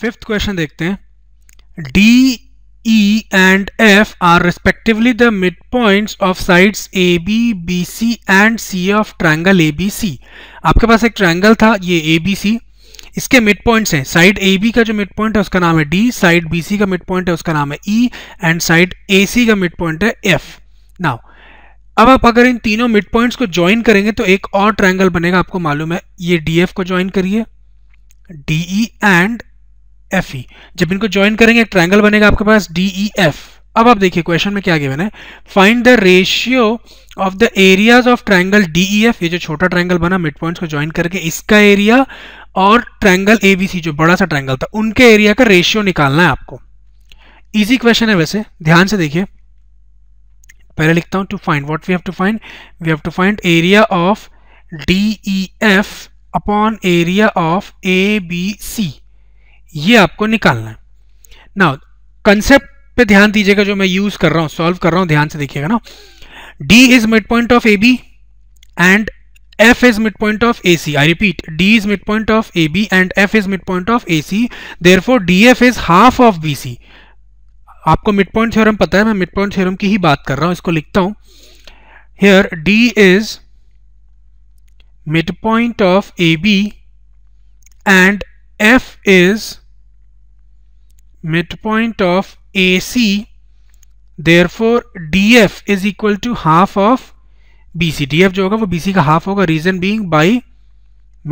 Fifth question देखते हैं D E and F are the mid point of side A B B C and C of triangle A B C आपके पास एक triangle था ये सी इसके मिड पॉइंट्स हैं साइड ए बी का जो मिड पॉइंट है उसका नाम है डी साइड बी सी का मिड पॉइंट है उसका नाम है E and side A C का मिड पॉइंट है एफ नाउ अब आप अगर इन तीनों मिड पॉइंट्स को ज्वाइन करेंगे तो एक और ट्रायंगल बनेगा आपको मालूम है ये डी एफ को ज्वाइन करिए D E and F E e। जब इनको ज्वाइन करेंगे एक ट्रायंगल बनेगा आपके पास डी ई एफ अब आप देखिए क्वेश्चन में क्या गिवन है find the ratio of the areas of triangle D E F ये जो छोटा ट्राइंगल बना मिड पॉइंट को ज्वाइन करके इसका एरिया और ट्राइंगल ए बी सी जो बड़ा सा ट्राइंगल था उनके एरिया का रेशियो निकालना है आपको इजी क्वेश्चन है वैसे ध्यान से देखिए पहले लिखता हूं to find what we have to find we have to find area of D E F upon area of A B C ये आपको निकालना है ना कंसेप्ट पे ध्यान दीजिएगा जो मैं यूज कर रहा हूं सॉल्व कर रहा हूं ध्यान से देखिएगा ना D is mid point of A B and f is midpoint of AC. I repeat, D is midpoint of AB and F is midpoint of AC. Therefore, DF is half of BC. आपको midpoint theorem पता है मैं midpoint theorem की ही बात कर रहा हूं इसको लिखता हूं here D is point of AB and F is midpoint of AC therefore DF is equal to half of BC DF जो होगा वो BC का half होगा reason being by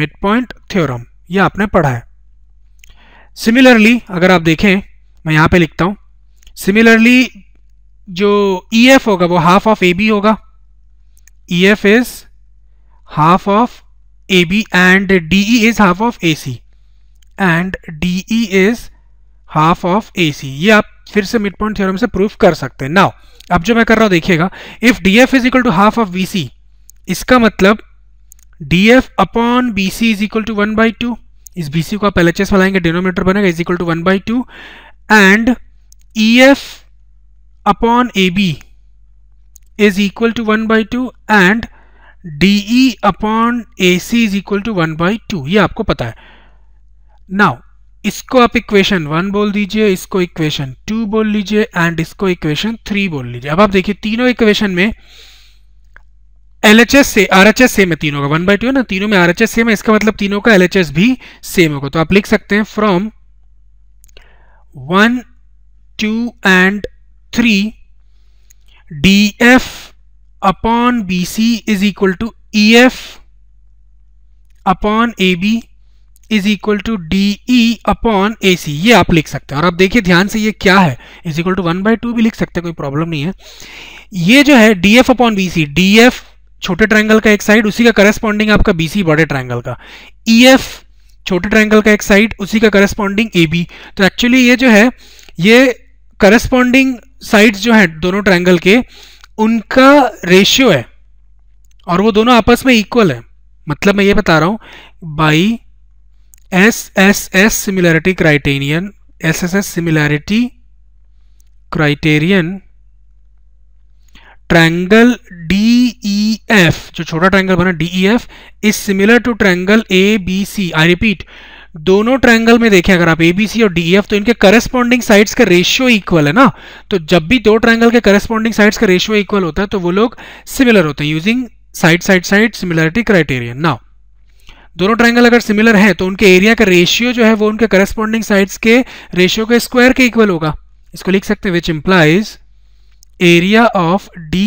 midpoint theorem ये आपने पढ़ा है similarly अगर आप देखें मैं यहाँ पे लिखता हूँ similarly जो EF होगा वो half of AB होगा EF is half of AB and DE is half of AC and DE is C and D half of A C ये आप फिर से मिड पॉइंट थ्योरम से प्रूफ कर सकते हैं नाउ अब जो मैं कर रहा हूं देखिएगा if D F is equal to half of B C इसका मतलब D F upon B C is equal to one by two इस बी सी को आप एल एच एस फैलाएंगे डिनोमीटर बनेगा is equal to one by two and E F upon A B is equal to one by two and D E upon A C is equal to one by two ये आपको पता है now इसको आप equation one बोल दीजिए इसको equation two बोल लीजिए एंड इसको इक्वेशन थ्री बोल लीजिए अब आप देखिए तीनों इक्वेशन में एल एच एस से आर एच एस सेम है तीनों का वन बाई टू है ना तीनों में आर एच एस सेम है इसका मतलब तीनों का एल एच एस भी सेम होगा तो आप लिख सकते हैं from one two and three D F upon B C is equal to E F upon A B is equal to D E upon A C ये आप लिख सकते हैं और आप देखिए ध्यान से ये क्या है is equal to one by two भी लिख सकते हैं कोई प्रॉब्लम नहीं है ये जो है D F upon B C D F छोटे ट्राइंगल का एक साइड उसी का करेस्पॉन्डिंग आपका बी सी बड़े ट्राइंगल का ई e एफ छोटे ट्राइंगल का एक साइड उसी का करेस्पॉन्डिंग ए बी तो एक्चुअली ये जो है ये करेस्पॉन्डिंग साइड्स जो है दोनों ट्राइंगल के उनका रेशियो है और वो दोनों आपस में इक्वल है मतलब मैं ये बता रहा हूँ by S S S similarity criterion S S S similarity criterion triangle D E F जो छोटा ट्रैंगल बना D E F is similar to triangle A B C I repeat दोनों ट्रैंगल में देखें अगर आप ए बी सी और एफ e तो इनके करस्पॉन्डिंग साइड्स का रेशियो इक्वल है ना तो जब भी दो ट्रैंगल के करस्पॉन्डिंग साइड्स का रेशियो इक्वल होता है तो वो लोग सिमिलर होते हैं using side side side similarity criterion now दोनों ट्राइंगल अगर सिमिलर है तो उनके एरिया का रेशियो जो है वो उनके करस्पॉन्डिंग साइड्स के रेशियो के स्क्वायर के इक्वल होगा इसको लिख सकते हैं which implies area of D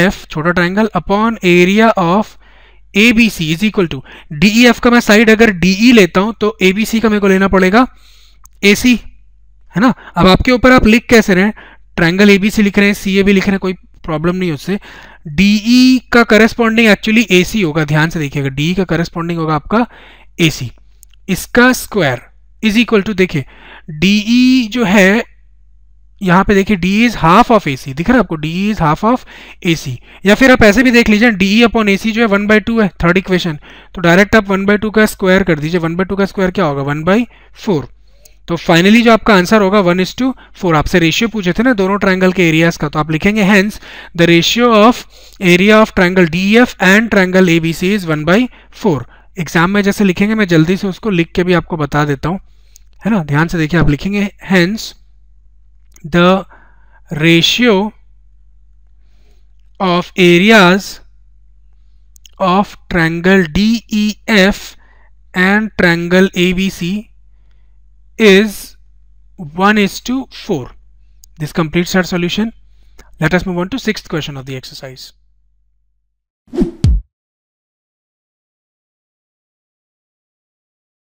F छोटा triangle upon area of A B C is equal to D E F का मैं साइड अगर डी ई e लेता हूं तो ए बी सी का मेरे को लेना पड़ेगा ए सी है ना अब आपके ऊपर आप लिख कैसे रहे ट्राइंगल ए बी सी लिख रहे हैं सी ए भी लिख रहे हैं कोई प्रॉब्लम नहीं उससे डीई e का करेस्पॉन्डिंग एक्चुअली सी होगा ध्यान से देखिएगा डीई e का करस्पॉन्डिंग होगा आपका सी इसका स्क्वायर इज इक्वल टू देखिए डीई e जो है यहां पे देखिए D is half of C दिख रहा है आपको D is half of C या फिर आप ऐसे भी देख लीजिए डी अपॉन सी जो है वन बाई टू है थर्ड इक्वेशन तो डायरेक्ट आप वन बाई टू का स्क्वायर कर दीजिए वन बाई टू का स्क्वायर क्या होगा वन बाई फोर तो फाइनली जो आपका आंसर होगा वन इज टू फोर आपसे रेशियो पूछे थे ना दोनों ट्राइंगल के एरियाज का तो आप लिखेंगे hence the ratio of area of triangle D F and triangle A B C is one by four exam में जैसे लिखेंगे मैं जल्दी से उसको लिख के भी आपको बता देता हूँ है ना ध्यान से देखिए आप लिखेंगे hence the ratio of areas D E F and triangle A B C is 1 is to 4. This completes our solution. Let us move on to sixth question of the exercise.